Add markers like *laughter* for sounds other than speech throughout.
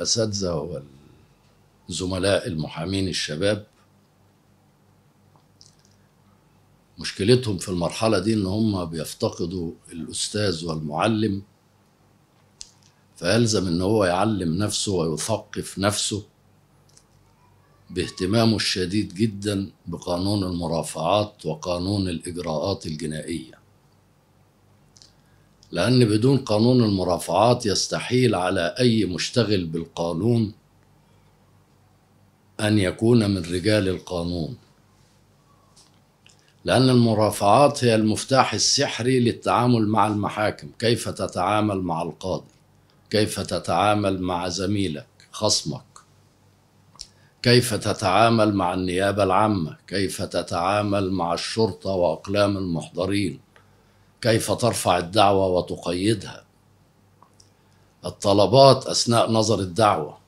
الأساتذة والزملاء المحامين الشباب مشكلتهم في المرحلة دي إن هم بيفتقدوا الأستاذ والمعلم فيلزم إن هو يعلم نفسه ويثقف نفسه باهتمامه الشديد جدا بقانون المرافعات وقانون الإجراءات الجنائية لأن بدون قانون المرافعات يستحيل على أي مشتغل بالقانون أن يكون من رجال القانون لأن المرافعات هي المفتاح السحري للتعامل مع المحاكم كيف تتعامل مع القاضي كيف تتعامل مع زميلك خصمك كيف تتعامل مع النيابة العامة كيف تتعامل مع الشرطة وأقلام المحضرين كيف ترفع الدعوه وتقيدها الطلبات اثناء نظر الدعوه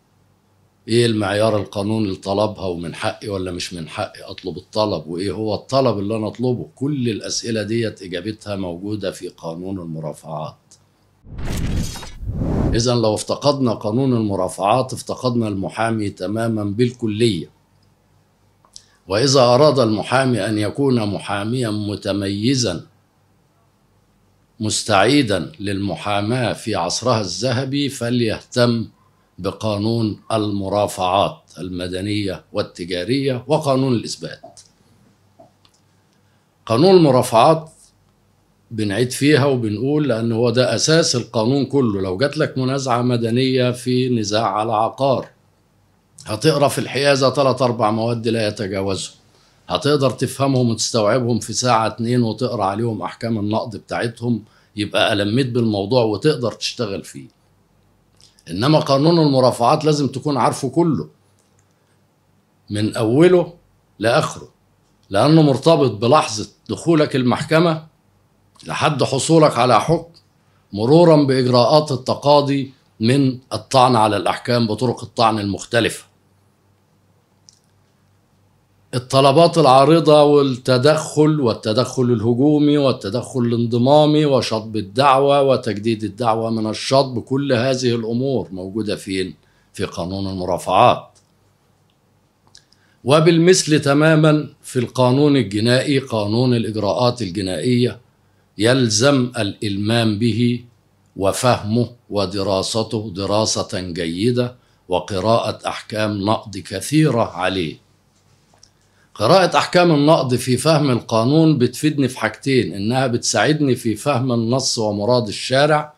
ايه المعيار القانوني لطلبها ومن حقي ولا مش من حقي اطلب الطلب وايه هو الطلب اللي انا اطلبه كل الاسئله ديت اجابتها موجوده في قانون المرافعات اذا لو افتقدنا قانون المرافعات افتقدنا المحامي تماما بالكليه واذا اراد المحامي ان يكون محاميا متميزا مستعيدا للمحاماه في عصرها الذهبي فليهتم بقانون المرافعات المدنيه والتجاريه وقانون الاثبات. قانون المرافعات بنعيد فيها وبنقول لان هو ده اساس القانون كله لو جات لك منازعه مدنيه في نزاع على عقار هتقرا في الحيازه ثلاث اربع مواد لا يتجاوزهم هتقدر تفهمهم وتستوعبهم في ساعة اتنين وتقرأ عليهم أحكام النقد بتاعتهم يبقى ألميت بالموضوع وتقدر تشتغل فيه إنما قانون المرافعات لازم تكون عارفه كله من أوله لآخره لأنه مرتبط بلحظة دخولك المحكمة لحد حصولك على حكم مرورا بإجراءات التقاضي من الطعن على الأحكام بطرق الطعن المختلفة الطلبات العارضة والتدخل والتدخل الهجومي والتدخل الانضمامي وشطب الدعوة وتجديد الدعوة من الشطب كل هذه الأمور موجودة فين؟ في قانون المرافعات وبالمثل تماما في القانون الجنائي قانون الإجراءات الجنائية يلزم الإلمام به وفهمه ودراسته دراسة جيدة وقراءة أحكام نقد كثيرة عليه قراءة أحكام النقد في فهم القانون بتفيدني في حاجتين إنها بتساعدني في فهم النص ومراد الشارع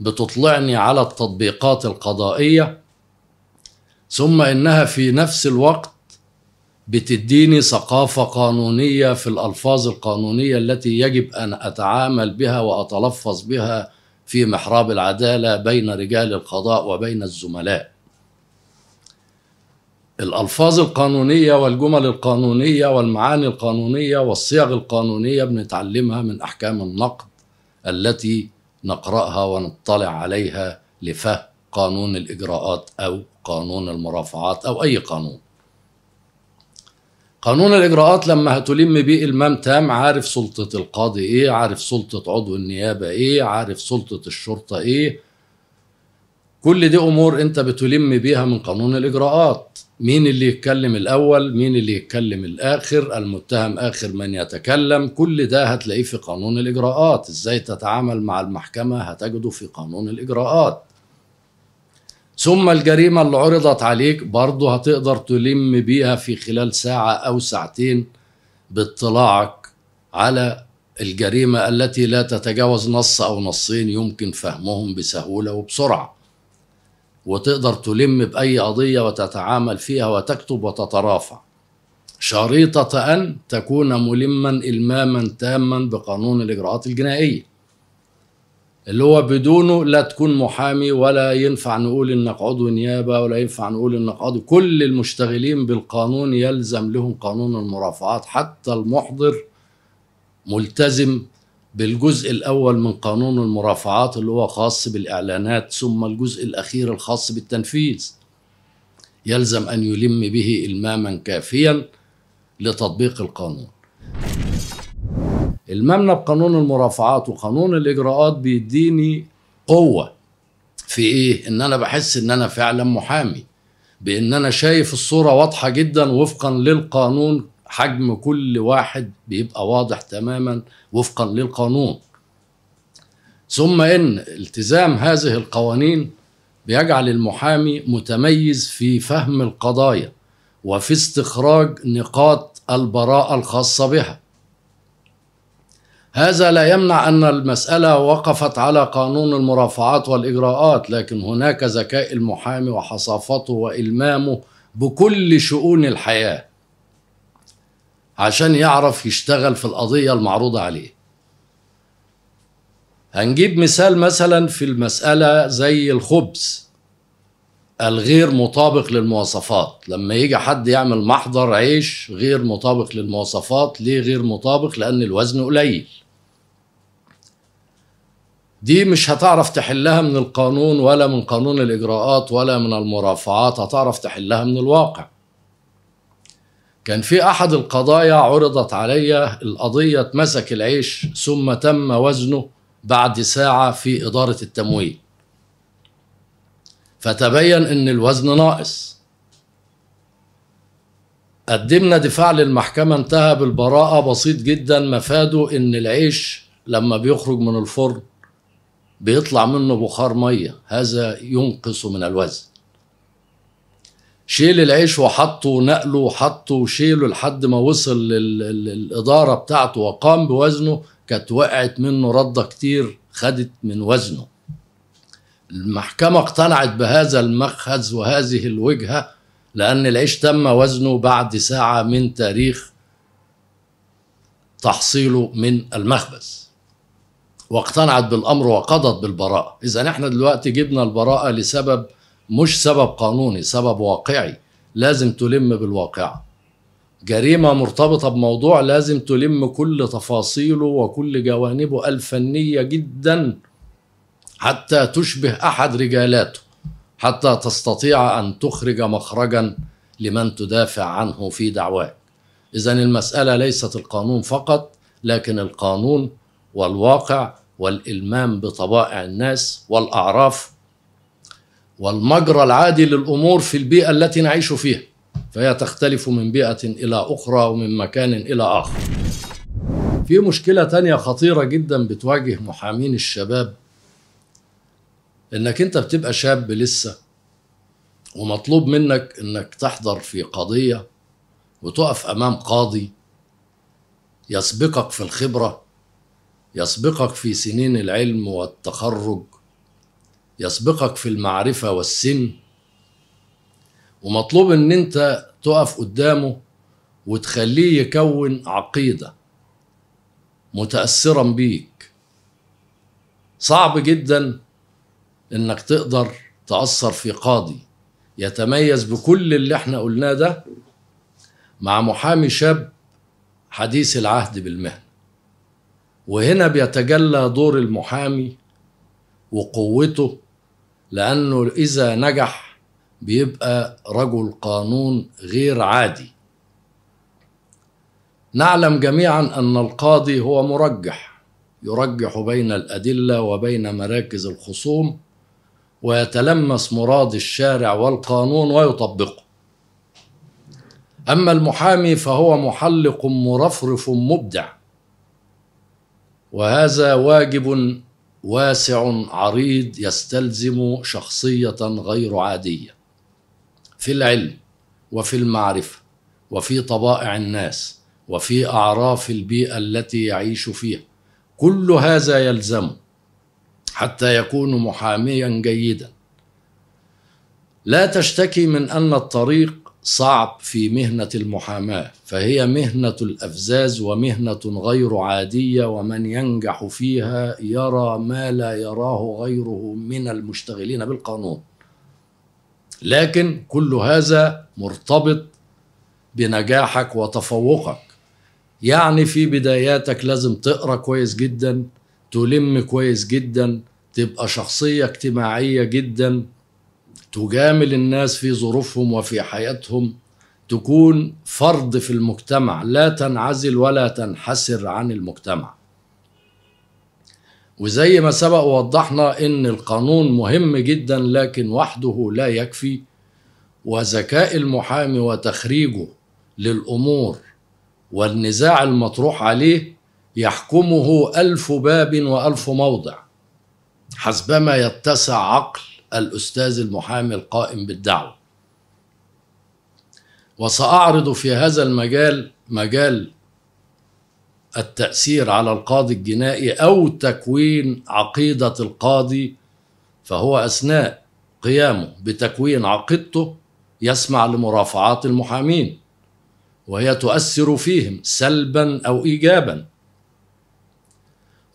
بتطلعني على التطبيقات القضائية ثم إنها في نفس الوقت بتديني ثقافة قانونية في الألفاظ القانونية التي يجب أن أتعامل بها وأتلفظ بها في محراب العدالة بين رجال القضاء وبين الزملاء الألفاظ القانونية والجمل القانونية والمعاني القانونية والصيغ القانونية بنتعلمها من أحكام النقد التي نقرأها ونطلع عليها لفهم قانون الإجراءات أو قانون المرافعات أو أي قانون قانون الإجراءات لما هتلم بيه المام تام عارف سلطة القاضي إيه عارف سلطة عضو النيابة إيه عارف سلطة الشرطة إيه كل دي أمور أنت بتلم بيها من قانون الإجراءات مين اللي يتكلم الأول مين اللي يتكلم الآخر المتهم آخر من يتكلم كل ده هتلاقيه في قانون الإجراءات إزاي تتعامل مع المحكمة هتجده في قانون الإجراءات ثم الجريمة اللي عرضت عليك برضه هتقدر تلم بيها في خلال ساعة أو ساعتين باطلاعك على الجريمة التي لا تتجاوز نص أو نصين يمكن فهمهم بسهولة وبسرعة وتقدر تلم بأي قضية وتتعامل فيها وتكتب وتترافع شريطة أن تكون ملما إلماما تاما بقانون الإجراءات الجنائية اللي هو بدونه لا تكون محامي ولا ينفع نقول إنك عضو نيابة ولا ينفع نقول إنك عضو كل المشتغلين بالقانون يلزم لهم قانون المرافعات حتى المحضر ملتزم بالجزء الأول من قانون المرافعات اللي هو خاص بالإعلانات ثم الجزء الأخير الخاص بالتنفيذ يلزم أن يلم به إلماما كافيا لتطبيق القانون الممنى بقانون المرافعات وقانون الإجراءات بيديني قوة في إيه؟ إن أنا بحس إن أنا فعلا محامي بإن أنا شايف الصورة واضحة جدا وفقا للقانون حجم كل واحد بيبقى واضح تماما وفقا للقانون ثم ان التزام هذه القوانين بيجعل المحامي متميز في فهم القضايا وفي استخراج نقاط البراءه الخاصه بها هذا لا يمنع ان المساله وقفت على قانون المرافعات والاجراءات لكن هناك ذكاء المحامي وحصافته والمامه بكل شؤون الحياه عشان يعرف يشتغل في القضية المعروضة عليه هنجيب مثال مثلا في المسألة زي الخبز الغير مطابق للمواصفات لما يجي حد يعمل محضر عيش غير مطابق للمواصفات ليه غير مطابق لأن الوزن قليل دي مش هتعرف تحلها من القانون ولا من قانون الإجراءات ولا من المرافعات هتعرف تحلها من الواقع كان في أحد القضايا عرضت علي القضية اتمسك العيش ثم تم وزنه بعد ساعة في إدارة التمويل فتبين أن الوزن ناقص قدمنا دفاع للمحكمة انتهى بالبراءة بسيط جدا مفاده أن العيش لما بيخرج من الفرن بيطلع منه بخار مية هذا ينقص من الوزن شيل العيش وحطه ونقله وحطه وشيله لحد ما وصل للإدارة بتاعته وقام بوزنه كانت وقعت منه ردة كتير خدت من وزنه المحكمة اقتنعت بهذا المخز وهذه الوجهة لأن العيش تم وزنه بعد ساعة من تاريخ تحصيله من المخبز واقتنعت بالأمر وقضت بالبراءة إذا احنا دلوقتي جبنا البراءة لسبب مش سبب قانوني سبب واقعي لازم تلم بالواقعة جريمة مرتبطة بموضوع لازم تلم كل تفاصيله وكل جوانبه الفنية جدا حتى تشبه أحد رجالاته حتى تستطيع أن تخرج مخرجا لمن تدافع عنه في دعواك إذا المسألة ليست القانون فقط لكن القانون والواقع والإلمام بطبائع الناس والأعراف والمجرى العادي للامور في البيئه التي نعيش فيها فهي تختلف من بيئه الى اخرى ومن مكان الى اخر في مشكله تانية خطيره جدا بتواجه محامين الشباب انك انت بتبقى شاب لسه ومطلوب منك انك تحضر في قضيه وتقف امام قاضي يسبقك في الخبره يسبقك في سنين العلم والتخرج يسبقك في المعرفة والسن ومطلوب ان انت تقف قدامه وتخليه يكون عقيدة متأثرا بيك صعب جدا انك تقدر تأثر في قاضي يتميز بكل اللي احنا قلناه ده مع محامي شاب حديث العهد بالمهنة وهنا بيتجلى دور المحامي وقوته لأنه إذا نجح بيبقى رجل قانون غير عادي نعلم جميعا أن القاضي هو مرجح يرجح بين الأدلة وبين مراكز الخصوم ويتلمس مراد الشارع والقانون ويطبقه أما المحامي فهو محلق مرفرف مبدع وهذا واجب واسع عريض يستلزم شخصيه غير عاديه في العلم وفي المعرفه وفي طبائع الناس وفي اعراف البيئه التي يعيش فيها كل هذا يلزمه حتى يكون محاميا جيدا لا تشتكي من ان الطريق صعب في مهنة المحاماة فهي مهنة الأفزاز ومهنة غير عادية ومن ينجح فيها يرى ما لا يراه غيره من المشتغلين بالقانون لكن كل هذا مرتبط بنجاحك وتفوقك يعني في بداياتك لازم تقرا كويس جدا تلم كويس جدا تبقى شخصية اجتماعية جدا تجامل الناس في ظروفهم وفي حياتهم تكون فرد في المجتمع لا تنعزل ولا تنحسر عن المجتمع وزي ما سبق ووضحنا ان القانون مهم جدا لكن وحده لا يكفي وذكاء المحامي وتخريجه للامور والنزاع المطروح عليه يحكمه الف باب والف موضع حسبما يتسع عقل الأستاذ المحامي القائم بالدعوة وسأعرض في هذا المجال مجال التأثير على القاضي الجنائي أو تكوين عقيدة القاضي فهو أثناء قيامه بتكوين عقيدته يسمع لمرافعات المحامين وهي تؤثر فيهم سلبا أو إيجابا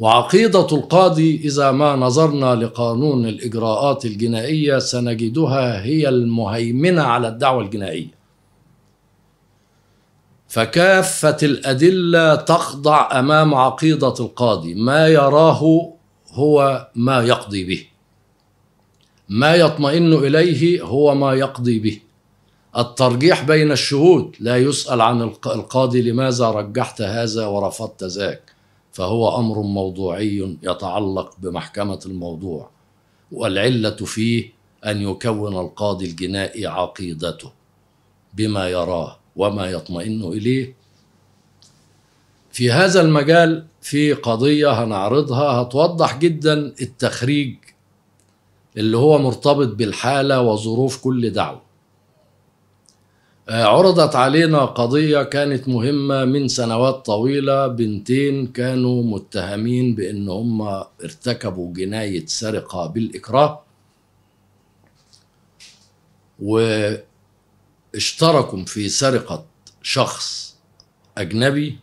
وعقيدة القاضي إذا ما نظرنا لقانون الإجراءات الجنائية سنجدها هي المهيمنة على الدعوة الجنائية فكافة الأدلة تخضع أمام عقيدة القاضي ما يراه هو ما يقضي به ما يطمئن إليه هو ما يقضي به الترجيح بين الشهود لا يسأل عن القاضي لماذا رجحت هذا ورفضت ذاك فهو امر موضوعي يتعلق بمحكمه الموضوع والعله فيه ان يكون القاضي الجنائي عقيدته بما يراه وما يطمئن اليه في هذا المجال في قضيه هنعرضها هتوضح جدا التخريج اللي هو مرتبط بالحاله وظروف كل دعوه آه، عرضت علينا قضية كانت مهمة من سنوات طويلة بنتين كانوا متهمين بأن هم ارتكبوا جناية سرقة بالإكراه واشتركوا في سرقة شخص أجنبي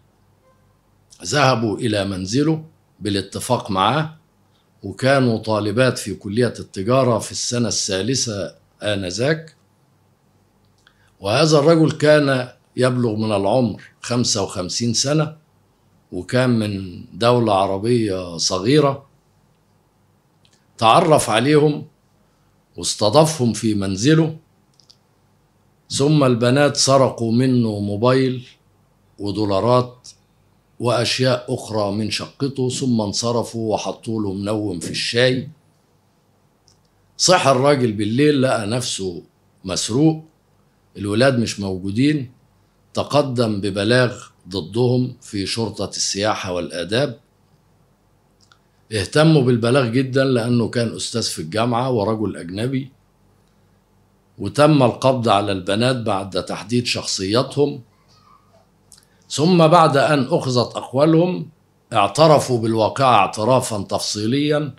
ذهبوا إلى منزله بالاتفاق معاه وكانوا طالبات في كلية التجارة في السنة الثالثة آنذاك وهذا الرجل كان يبلغ من العمر 55 سنة وكان من دولة عربية صغيرة تعرف عليهم واستضافهم في منزله ثم البنات سرقوا منه موبايل ودولارات وأشياء أخرى من شقته ثم انصرفوا وحطوا له منوم في الشاي صح الراجل بالليل لقى نفسه مسروق الولاد مش موجودين تقدم ببلاغ ضدهم في شرطة السياحة والآداب اهتموا بالبلاغ جدا لأنه كان أستاذ في الجامعة ورجل أجنبي وتم القبض على البنات بعد تحديد شخصياتهم ثم بعد أن أخذت أقوالهم اعترفوا بالواقعة اعترافا تفصيليا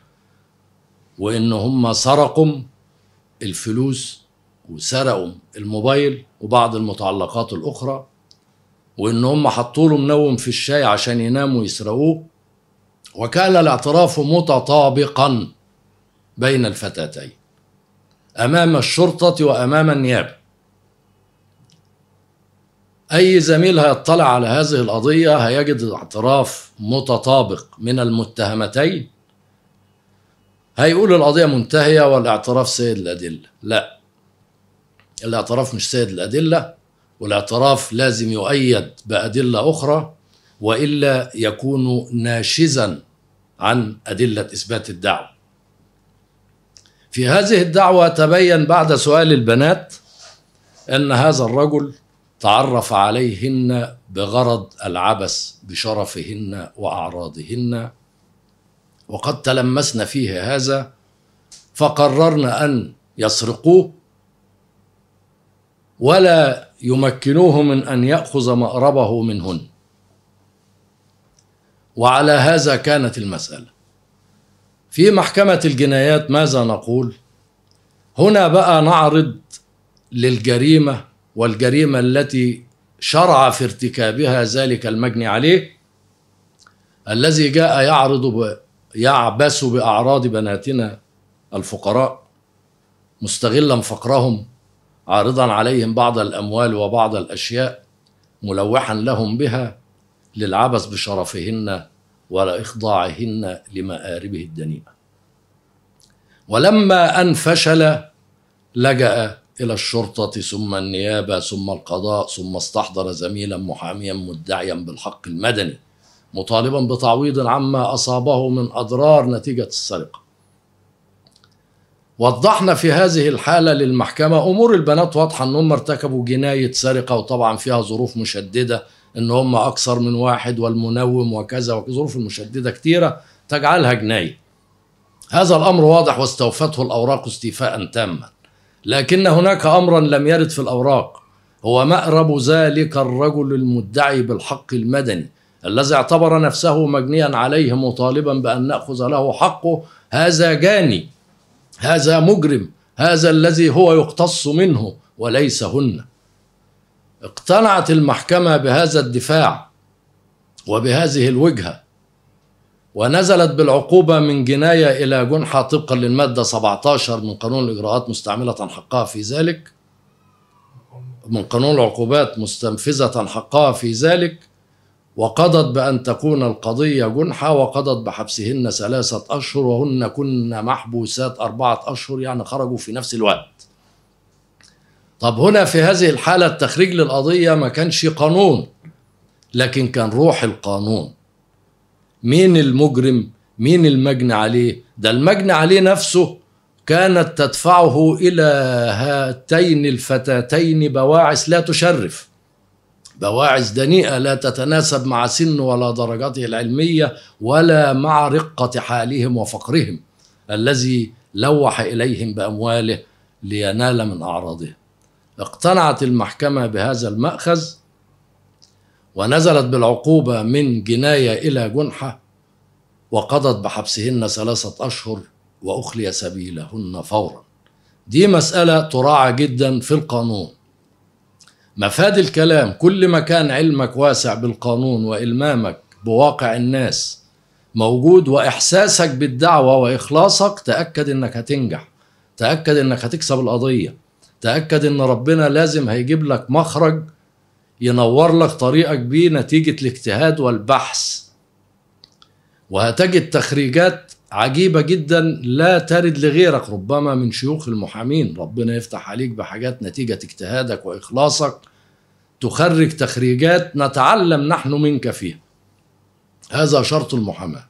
وإن هم سرقوا الفلوس وسرقوا الموبايل وبعض المتعلقات الأخرى وإن هم حطوا له منوم في الشاي عشان يناموا ويسرقوه وكان الاعتراف متطابقا بين الفتاتين أمام الشرطة وأمام النيابة أي زميل هيطلع على هذه القضية هيجد اعتراف متطابق من المتهمتين هيقول القضية منتهية والاعتراف سيد الأدلة لا الاعتراف مش سيد الأدلة والاعتراف لازم يؤيد بأدلة أخرى وإلا يكون ناشزا عن أدلة إثبات الدعوة في هذه الدعوة تبين بعد سؤال البنات أن هذا الرجل تعرف عليهن بغرض العبث بشرفهن وأعراضهن وقد تلمسن فيه هذا فقررن أن يسرقوه ولا يمكنوه من ان ياخذ مأربه منهن وعلى هذا كانت المساله في محكمه الجنايات ماذا نقول هنا بقى نعرض للجريمه والجريمه التي شرع في ارتكابها ذلك المجني عليه الذي جاء يعرض ب... يعبث باعراض بناتنا الفقراء مستغلا فقرهم عارضا عليهم بعض الاموال وبعض الاشياء ملوحا لهم بها للعبث بشرفهن ولاخضاعهن لمآربه الدنيئه ولما ان فشل لجأ الى الشرطه ثم النيابه ثم القضاء ثم استحضر زميلا محاميا مدعيا بالحق المدني مطالبا بتعويض عما اصابه من اضرار نتيجه السرقه وضحنا في هذه الحالة للمحكمة أمور البنات واضحة أن هم ارتكبوا جناية سرقة وطبعا فيها ظروف مشددة أن هم أكثر من واحد والمنوم وكذا وظروف المشددة كتيرة تجعلها جناية هذا الأمر واضح واستوفته الأوراق استيفاء تاما لكن هناك أمرا لم يرد في الأوراق هو مأرب ذلك الرجل المدعي بالحق المدني الذي اعتبر نفسه مجنيا عليه مطالبا بأن نأخذ له حقه هذا جاني هذا مجرم هذا الذي هو يقتص منه وليس هن اقتنعت المحكمة بهذا الدفاع وبهذه الوجهة ونزلت بالعقوبة من جناية إلى جنحة طبقا للمادة 17 من قانون الإجراءات مستعملة حقها في ذلك من قانون العقوبات مستنفذة حقها في ذلك وقضت بأن تكون القضية جنحة وقضت بحبسهن ثلاثة أشهر وهن كن محبوسات أربعة أشهر يعني خرجوا في نفس الوقت طب هنا في هذه الحالة التخريج للقضية ما كانش قانون لكن كان روح القانون مين المجرم مين المجني عليه ده المجني عليه نفسه كانت تدفعه إلى هاتين الفتاتين بواعث لا تشرف بواعث دنيئة لا تتناسب مع سن ولا درجته العلمية ولا مع رقة حالهم وفقرهم الذي لوح إليهم بأمواله لينال من أعراضهم اقتنعت المحكمة بهذا المأخذ ونزلت بالعقوبة من جناية إلى جنحة وقضت بحبسهن ثلاثة أشهر وأخلي سبيلهن فورا دي مسألة تراعى جدا في القانون مفاد الكلام كل ما كان علمك واسع بالقانون والمامك بواقع الناس موجود واحساسك بالدعوه واخلاصك تاكد انك هتنجح تاكد انك هتكسب القضيه تاكد ان ربنا لازم هيجيب لك مخرج ينور لك طريقك بيه نتيجه الاجتهاد والبحث وهتجد تخريجات عجيبة جدا لا ترد لغيرك ربما من شيوخ المحامين ربنا يفتح عليك بحاجات نتيجة اجتهادك وإخلاصك تخرج تخريجات نتعلم نحن منك فيها هذا شرط المحاماة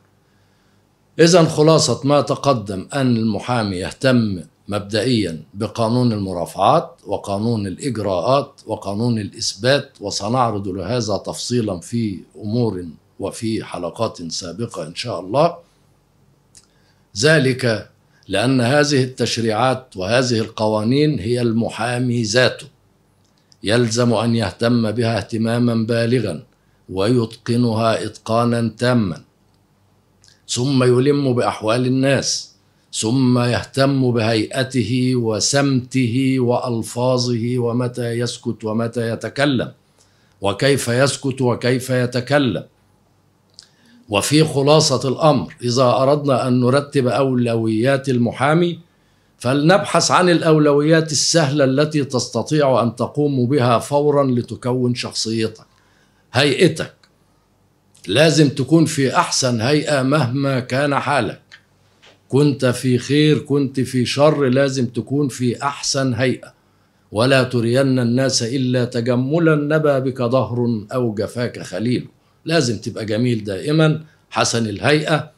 إذا خلاصة ما تقدم أن المحامي يهتم مبدئيا بقانون المرافعات وقانون الإجراءات وقانون الإثبات وسنعرض لهذا تفصيلا في أمور وفي حلقات سابقة إن شاء الله ذلك لأن هذه التشريعات وهذه القوانين هي المحامي ذاته يلزم أن يهتم بها اهتماما بالغا ويتقنها إتقانا تاما ثم يلم بأحوال الناس ثم يهتم بهيئته وسمته وألفاظه ومتى يسكت ومتى يتكلم وكيف يسكت وكيف يتكلم وفي خلاصة الأمر إذا أردنا أن نرتب أولويات المحامي فلنبحث عن الأولويات السهلة التي تستطيع أن تقوم بها فورا لتكون شخصيتك هيئتك لازم تكون في أحسن هيئة مهما كان حالك كنت في خير كنت في شر لازم تكون في أحسن هيئة ولا ترين الناس إلا تجملا نبى بك ظهر أو جفاك خليل لازم تبقى جميل دائما حسن الهيئه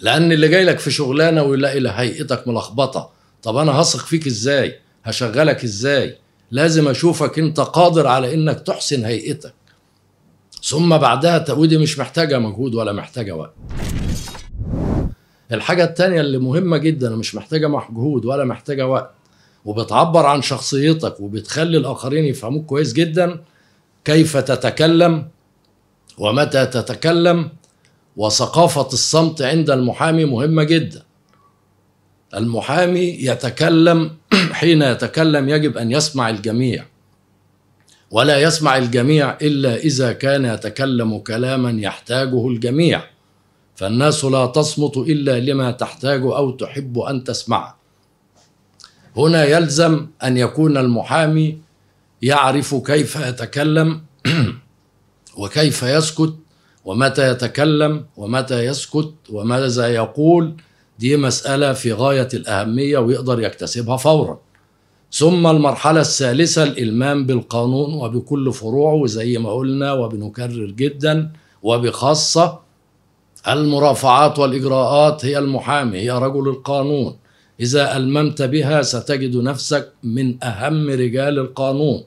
لان اللي جاي لك في شغلانه ويلاقي هيئتك ملخبطه طب انا هثق فيك ازاي هشغلك ازاي لازم اشوفك انت قادر على انك تحسن هيئتك ثم بعدها ودي مش محتاجه مجهود ولا محتاجه وقت الحاجة التانية اللي مهمة جدا مش محتاجة مجهود ولا محتاجة وقت وبتعبر عن شخصيتك وبتخلي الآخرين يفهموك كويس جدا كيف تتكلم ومتى تتكلم وثقافة الصمت عند المحامي مهمة جدا المحامي يتكلم *clears throat* حين يتكلم يجب أن يسمع الجميع ولا يسمع الجميع إلا إذا كان يتكلم كلاما يحتاجه الجميع فالناس لا تصمت إلا لما تحتاج أو تحب أن تسمعه هنا يلزم أن يكون المحامي يعرف كيف يتكلم *clears throat* وكيف يسكت ومتى يتكلم ومتى يسكت وماذا يقول دي مسألة في غاية الأهمية ويقدر يكتسبها فورا ثم المرحلة الثالثة الإلمام بالقانون وبكل فروعه زي ما قلنا وبنكرر جدا وبخاصة المرافعات والإجراءات هي المحامي هي رجل القانون إذا ألممت بها ستجد نفسك من أهم رجال القانون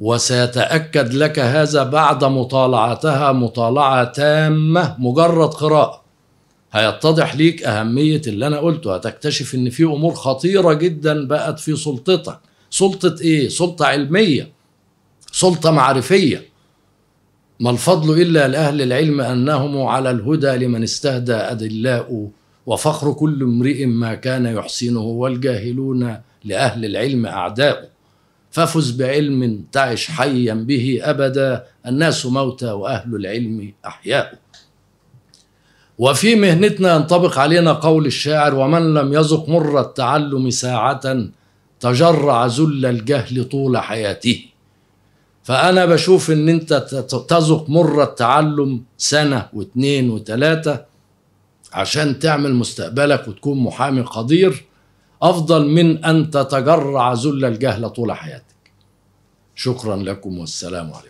وسيتاكد لك هذا بعد مطالعتها مطالعه تامه مجرد قراءه هيتضح ليك اهميه اللي انا قلته هتكتشف ان في امور خطيره جدا بقت في سلطتك سلطه ايه سلطه علميه سلطه معرفيه ما الفضل الا لاهل العلم انهم على الهدى لمن استهدى ادلاء وفخر كل امرئ ما كان يحسنه والجاهلون لاهل العلم اعداؤه ففز بعلم تعش حيا به ابدا الناس موتى واهل العلم احياء وفي مهنتنا ينطبق علينا قول الشاعر ومن لم يذق مر التعلم ساعه تجرع ذل الجهل طول حياته فأنا بشوف إن أنت تذق مر التعلم سنة واتنين وتلاتة عشان تعمل مستقبلك وتكون محامي قدير أفضل من أن تتجرع ذل الجهل طول حياتك شكرا لكم والسلام عليكم